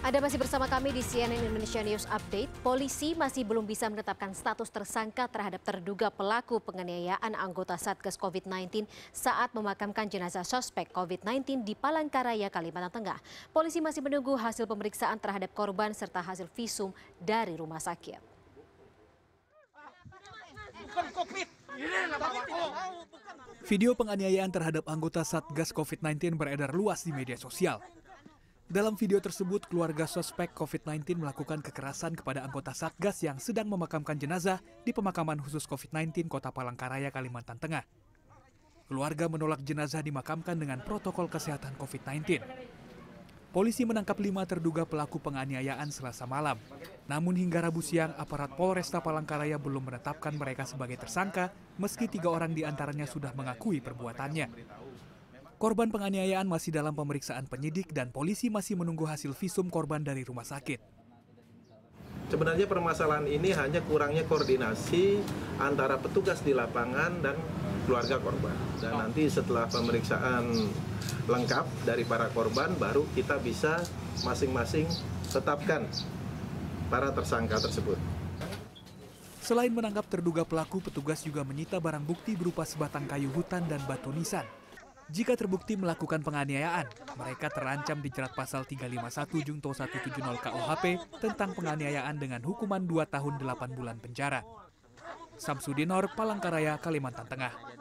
Anda masih bersama kami di CNN Indonesia News Update. Polisi masih belum bisa menetapkan status tersangka terhadap terduga pelaku penganiayaan anggota Satgas COVID-19 saat memakamkan jenazah suspek COVID-19 di Palangkaraya, Kalimantan Tengah. Polisi masih menunggu hasil pemeriksaan terhadap korban serta hasil visum dari rumah sakit. Bukan COVID. Oh, Video penganiayaan terhadap anggota Satgas COVID-19 beredar luas di media sosial. Dalam video tersebut, keluarga suspek COVID-19 melakukan kekerasan kepada anggota Satgas yang sedang memakamkan jenazah di pemakaman khusus COVID-19 Kota Palangkaraya, Kalimantan Tengah. Keluarga menolak jenazah dimakamkan dengan protokol kesehatan COVID-19. Polisi menangkap lima terduga pelaku penganiayaan selasa malam. Namun hingga Rabu siang, aparat Polresta Palangkaraya belum menetapkan mereka sebagai tersangka, meski tiga orang diantaranya sudah mengakui perbuatannya. Korban penganiayaan masih dalam pemeriksaan penyidik dan polisi masih menunggu hasil visum korban dari rumah sakit. Sebenarnya permasalahan ini hanya kurangnya koordinasi antara petugas di lapangan dan keluarga korban. Dan nanti setelah pemeriksaan lengkap dari para korban baru kita bisa masing-masing tetapkan para tersangka tersebut. Selain menangkap terduga pelaku, petugas juga menyita barang bukti berupa sebatang kayu hutan dan batu nisan. Jika terbukti melakukan penganiayaan, mereka terancam dijerat pasal 351 Jungto 170 KUHP tentang penganiayaan dengan hukuman 2 tahun 8 bulan penjara. Samsudinor, Palangkaraya, Kalimantan Tengah.